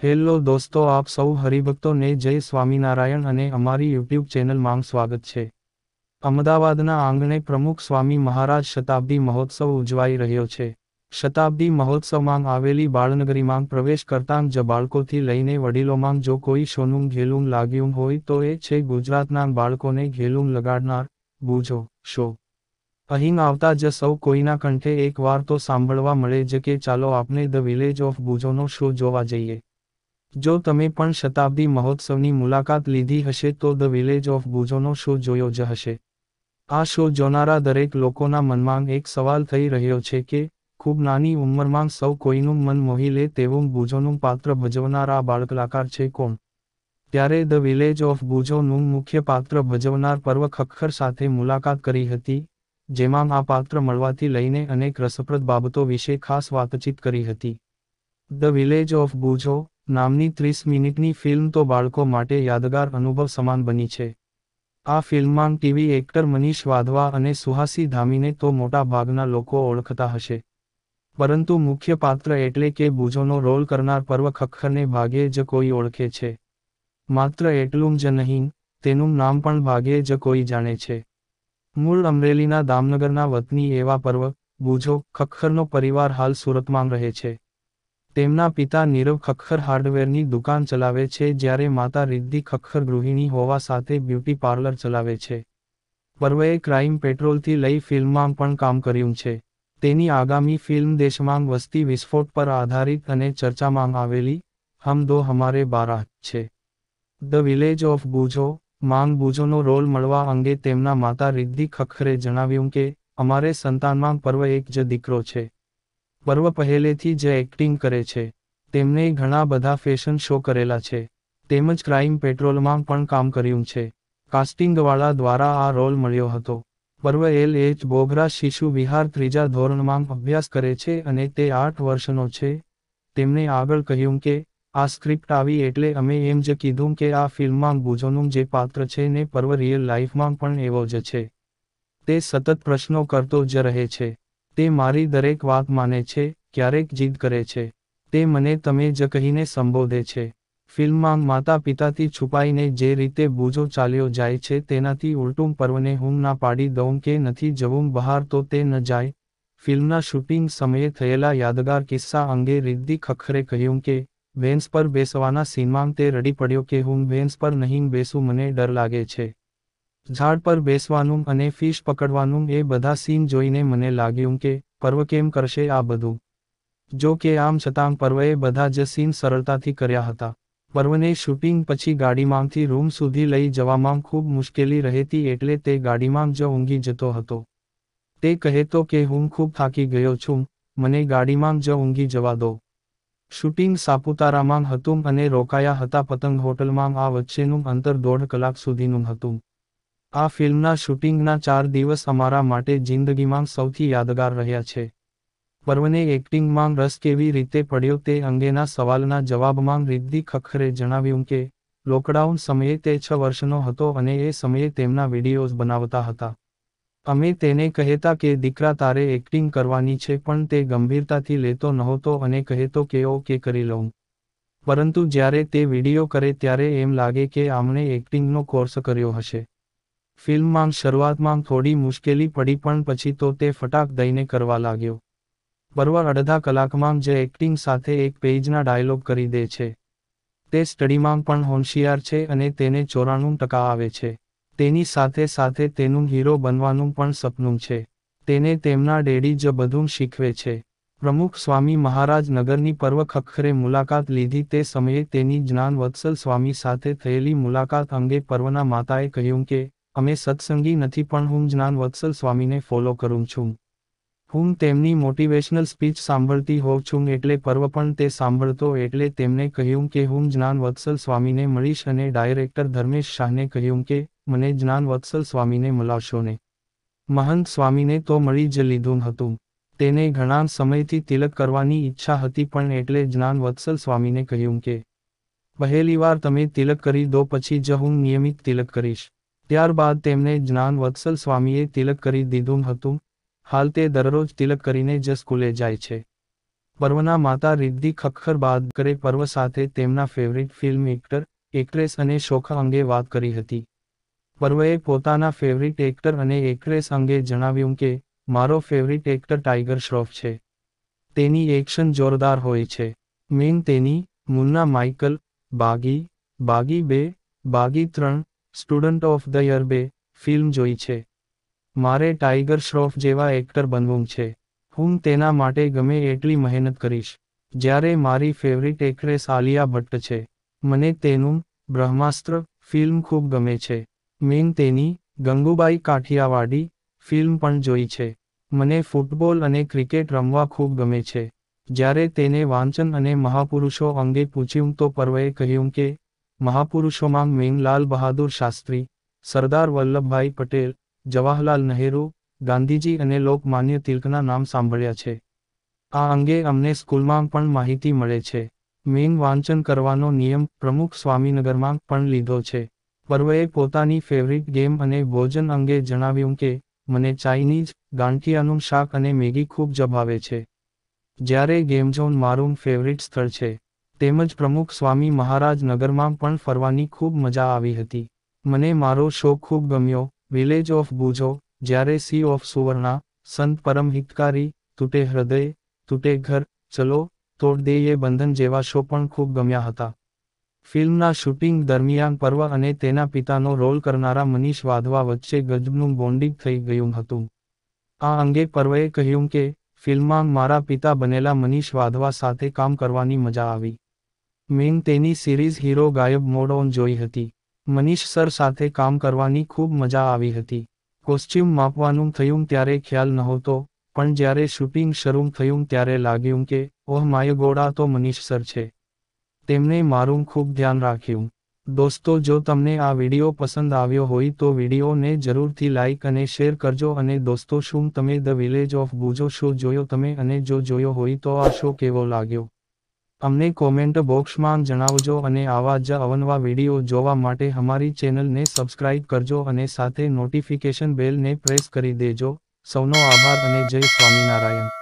hello દોસ્તો આપ સૌ હરિભક્તોને જય સ્વામિનારાયણ અને અમારી યુટ્યુબ ચેનલમાં સ્વાગત છે અમદાવાદના આંગણે પ્રમુખ સ્વામી મહારાજ શતાબ્દી મહોત્સવ ઉજવાઈ રહ્યો છે શતાબ્દી મહોત્સવમાં આવેલી બાળનગરીમાં પ્રવેશ કરતાં જ બાળકોથી લઈને વડીલોમાં જો કોઈ સોનું ઘેલું લાગ્યું હોય તો એ છે ગુજરાતના બાળકોને ઘેલું લગાડનાર બુજો શો અહીં આવતા જ સૌ કોઈના કંઠે એક વાર તો સાંભળવા મળે જ કે ચાલો આપણે ધ વિલેજ ઓફ બુજોનો શો જોવા જઈએ જો તમે પણ શતાબ્દી મહોત્સવની મુલાકાત લીધી હશે તો ધ વિલેજ ઓફ બુજોનો શો જોયો જ હશે આ શો જોનારા દરેક લોકોના મનમાં એક સવાલ થઈ રહ્યો છે કે ખૂબ નાની ઉંમરમાં સૌ કોઈનું મન મોહી લે તેવું બુજોનું પાત્ર ભજવનાર આ બાળકલાકાર છે કોણ ત્યારે ધ વિલેજ ઓફ બુજોનું મુખ્ય પાત્ર ભજવનાર પર્વ ખખ્ખર સાથે મુલાકાત કરી હતી જેમાં આ પાત્ર મળવાથી લઈને અનેક રસપ્રદ બાબતો વિશે ખાસ વાતચીત કરી હતી ધ વિલેજ ઓફ બુજો નામની ત્રીસ મિનિટની ફિલ્મ તો બાળકો માટે યાદગાર અનુભવ સમાન બની છે આ ફિલ્મમાં ટીવી એક્ટર મનીષ વાધવા અને સુહાસી ધામીને તો મોટા ભાગના લોકો ઓળખતા હશે પરંતુ મુખ્ય પાત્ર એટલે કે બુજોનો રોલ કરનાર પર્વ ખખ્ખરને ભાગે જ કોઈ ઓળખે છે માત્ર એટલું જ નહીં તેનું નામ પણ ભાગે જ કોઈ જાણે છે મૂળ અમરેલીના દામનગરના વતની એવા પર્વ બુજો ખખ્ખરનો પરિવાર હાલ સુરતમાં રહે છે તેમના પિતા નીરવ ખખ્ખર હાર્ડવેરની દુકાન ચલાવે છે જ્યારે માતા રિદ્ધિ ખખ્ખર ગૃહિણી હોવા સાથે બ્યુટી પાર્લર ચલાવે છે પર્વએ ક્રાઇમ પેટ્રોલથી લઈ ફિલ્મમાં પણ કામ કર્યું છે તેની આગામી ફિલ્મ દેશમાં વસ્તી વિસ્ફોટ પર આધારિત અને ચર્ચામાં આવેલી હમ દો હમારે બારા છે ધ વિલેજ ઓફ બુજો માંગ બુજોનો રોલ મળવા અંગે તેમના માતા રિદ્ધિ ખખ્ખરે જણાવ્યું કે અમારે સંતાનમાં પર્વ એક જ દીકરો છે પર્વ પહેલેથી જ એક્ટિંગ કરે છે તેમને ઘણા બધા ફેશન શો કરેલા છે તેમજ ક્રાઇમ પેટ્રોલમાં પણ કામ કર્યું છે કાસ્ટિંગવાળા દ્વારા આ રોલ મળ્યો હતો પર્વ એલ એચ બોગરા શિશુ વિહાર ત્રીજા ધોરણમાં અભ્યાસ કરે છે અને તે આઠ વર્ષનો છે તેમણે આગળ કહ્યું કે આ સ્ક્રિપ્ટ આવી એટલે અમે એમ જ કીધું કે આ ફિલ્મમાં બુજોનું જે પાત્ર છે ને પર્વ રિયલ લાઈફમાં પણ એવો જ છે તે સતત પ્રશ્નો કરતો જ રહે છે તે મારી દરેક વાત માને છે ક્યારેક જીદ કરે છે તે મને તમે જ કહીને સંબોધે છે ફિલ્મમાં માતા પિતાથી છુપાઈને જે રીતે બૂજો ચાલ્યો જાય છે તેનાથી ઉલટું પર્વને હું ના પાડી દઉં કે નથી જવું બહાર તો તે ન જાય ફિલ્મના શૂટિંગ સમયે થયેલા યાદગાર કિસ્સા અંગે રિદ્ધિ ખખરે કહ્યું કે વેન્સ પર બેસવાના સીનમાં તે રડી પડ્યો કે હું વેન્સ પર નહીં બેસું મને ડર લાગે છે ઝાડ પર બેસવાનું અને ફિશ પકડવાનું એ બધા સીન જોઈને મને લાગ્યું કે પર્વ કેમ કરશે આ બધું જો કે આમ છતાં પર્વએ બધા જ સીન સરળતાથી કર્યા હતા પર્વને શૂટિંગ પછી ગાડીમાંથી રૂમ સુધી લઈ જવામાં ખૂબ મુશ્કેલી રહેતી એટલે તે ગાડીમાં જ ઊંઘી જતો હતો તે કહેતો કે હું ખૂબ થાકી ગયો છું મને ગાડીમાં જ ઊંઘી જવા દો શૂટિંગ સાપુતારામાં હતું અને રોકાયા હતા પતંગ હોટલમાં આ વચ્ચેનું અંતર દોઢ કલાક સુધીનું હતું આ ફિલ્મના શૂટિંગના ચાર દિવસ અમારા માટે જિંદગીમાં સૌથી યાદગાર રહ્યા છે પર્વને એક્ટિંગમાં રસ કેવી રીતે પડ્યો તે અંગેના સવાલના જવાબમાં રિદ્ધિ ખખરે જણાવ્યું કે લોકડાઉન સમયે તે છ વર્ષનો હતો અને એ સમયે તેમના વિડીયોઝ બનાવતા હતા અમે તેને કહેતા કે દીકરા તારે એક્ટિંગ કરવાની છે પણ તે ગંભીરતાથી લેતો નહોતો અને કહેતો કે ઓકે કરી લઉં પરંતુ જ્યારે તે વિડીયો કરે ત્યારે એમ લાગે કે આમણે એક્ટિંગનો કોર્સ કર્યો હશે ફિલ્મમાં શરૂઆતમાં થોડી મુશ્કેલી પડી પણ પછી તો તે ફટાક દઈને કરવા લાગ્યો પરવર અડધા કલાકમાં જે એક્ટિંગ સાથે એક પેજના ડાયલોગ કરી દે છે તે સ્ટડીમાં પણ હોંશિયાર છે અને તેને ચોરાણું ટકા આવે છે તેની સાથે સાથે તેનું હીરો બનવાનું પણ સપનું છે તેને તેમના ડેડી જ બધું શીખવે છે પ્રમુખ સ્વામી મહારાજ નગરની પર્વ ખખરે મુલાકાત લીધી તે સમયે તેની જ્ઞાન વત્સલ સ્વામી સાથે થયેલી મુલાકાત અંગે પર્વના માતાએ કહ્યું કે અમે સત્સંગી નથી પણ હું જ્ઞાન વત્સલ સ્વામીને ફોલો કરું છું હું તેમની મોટિવેશનલ સ્પીચ સાંભળતી હોઉં છું એટલે પર્વ પણ તે સાંભળતો એટલે તેમને કહ્યું કે હું જ્ઞાન વત્સલ સ્વામીને મળીશ અને ડાયરેક્ટર ધર્મેશ શાહને કહ્યું કે મને જ્ઞાન વત્સલ સ્વામીને મળાવશો ને મહંત સ્વામીને તો મળી જ લીધું હતું તેને ઘણા સમયથી તિલક કરવાની ઈચ્છા હતી પણ એટલે જ્ઞાન વત્સલ સ્વામીને કહ્યું કે પહેલીવાર તમે તિલક કરી દો પછી જ હું નિયમિત તિલક કરીશ ત્યારબાદ તેમને જ્ઞાન વત્સલ સ્વામીએ તિલક કરી દીધું હતું હાલ તે દરરોજ તિલક કરીને જ સ્કૂલે જાય છે પર્વના માતા રિદ્ધિ ખખર બાદ કરે પર્વ સાથે તેમના ફેવરિટ ફિલ્મ એક્ટર એક્ટ્રેસ અને શોખા અંગે વાત કરી હતી પર્વએ પોતાના ફેવરિટ એક્ટર અને એક્ટ્રેસ અંગે જણાવ્યું કે મારો ફેવરિટ એક્ટર ટાઈગર શ્રોફ છે તેની એક્શન જોરદાર હોય છે મેન તેની મુન્ના માઇકલ બાગી બાગી બે બાગી ત્રણ સ્ટુડન્ટ ઓફ ધ યર બે ફિલ્મ જોઈ છે મારે ટાઈગર શ્રોફ જેવા એક્ટર બનવું છે હું તેના માટે ગમે એટલી મહેનત કરીશ જ્યારે મારી ફેવરિટ એક્ટ્રેસ આલિયા ભટ્ટ છે મને તેનું બ્રહ્માસ્ત્ર ફિલ્મ ખૂબ ગમે છે મેં તેની ગંગુબાઈ કાઠિયાવાડી ફિલ્મ પણ જોઈ છે મને ફૂટબોલ અને ક્રિકેટ રમવા ખૂબ ગમે છે જ્યારે તેને વાંચન અને મહાપુરુષો અંગે પૂછ્યું તો પર્વે કહ્યું કે મહાપુરુષોમાં મેન લાલ બહાદુર શાસ્ત્રી સરદાર વલ્લભભાઈ પટેલ જવાહરલાલ નહેરુ ગાંધીજી અને લોકમાન્ય તિલકના નામ સાંભળ્યા છે આ અંગે અમને સ્કૂલમાં પણ માહિતી મળે છે મેન વાંચન કરવાનો નિયમ પ્રમુખ સ્વામીનગરમાં પણ લીધો છે પર્વએ પોતાની ફેવરિટ ગેમ અને ભોજન અંગે જણાવ્યું કે મને ચાઇનીઝ ગાંઠિયાનું શાક અને મેગી ખૂબ જભાવે છે જ્યારે ગેમઝોન મારું ફેવરિટ સ્થળ છે તેમજ પ્રમુખ સ્વામી મહારાજ નગરમાં પણ ફરવાની ખૂબ મજા આવી હતી મને મારો શો ખૂબ ગમ્યો વિલેજ ઓફ બુજો જ્યારે સી ઓફ સુવર્ણા સંત પરમ હિતકારી તૂટે હૃદય તૂટે ઘર ચલો તોડ દેયે બંધન જેવા શો પણ ખૂબ ગમ્યા હતા ફિલ્મના શૂટિંગ દરમિયાન પર્વ અને તેના પિતાનો રોલ કરનારા મનીષ વાધવા વચ્ચે ગજબનું બોન્ડિંગ થઈ ગયું હતું આ અંગે પર્વએ કહ્યું કે ફિલ્મમાં મારા પિતા બનેલા મનીષ વાધવા સાથે કામ કરવાની મજા આવી મેં તેની series hero Gayab mode on જોઈ હતી મનીષ સર સાથે કામ કરવાની ખૂબ મજા આવી હતી કોસ્ચ્યુમ માપવાનું થયું ત્યારે ખ્યાલ નહોતો પણ જ્યારે શૂટિંગ શરૂ થયું ત્યારે લાગ્યું કે ઓહ માય તો મનીષ સર છે તેમણે મારું ખૂબ ધ્યાન રાખ્યું દોસ્તો જો તમને આ વિડીયો પસંદ આવ્યો હોય તો વિડીયોને જરૂરથી લાઇક અને શેર કરજો અને દોસ્તો શું તમે ધ વિલેજ ઓફ બુજો શો જોયો તમે અને જો જોયો હોય તો આ શો કેવો લાગ્યો અમને કોમેન્ટ બોક્સમાં જણાવજો અને આવા જ અવનવા વિડીયો જોવા માટે અમારી ચેનલને સબસ્ક્રાઇબ કરજો અને સાથે નોટિફિકેશન બેલને પ્રેસ કરી દેજો સૌનો આભાર અને જય સ્વામિનારાયણ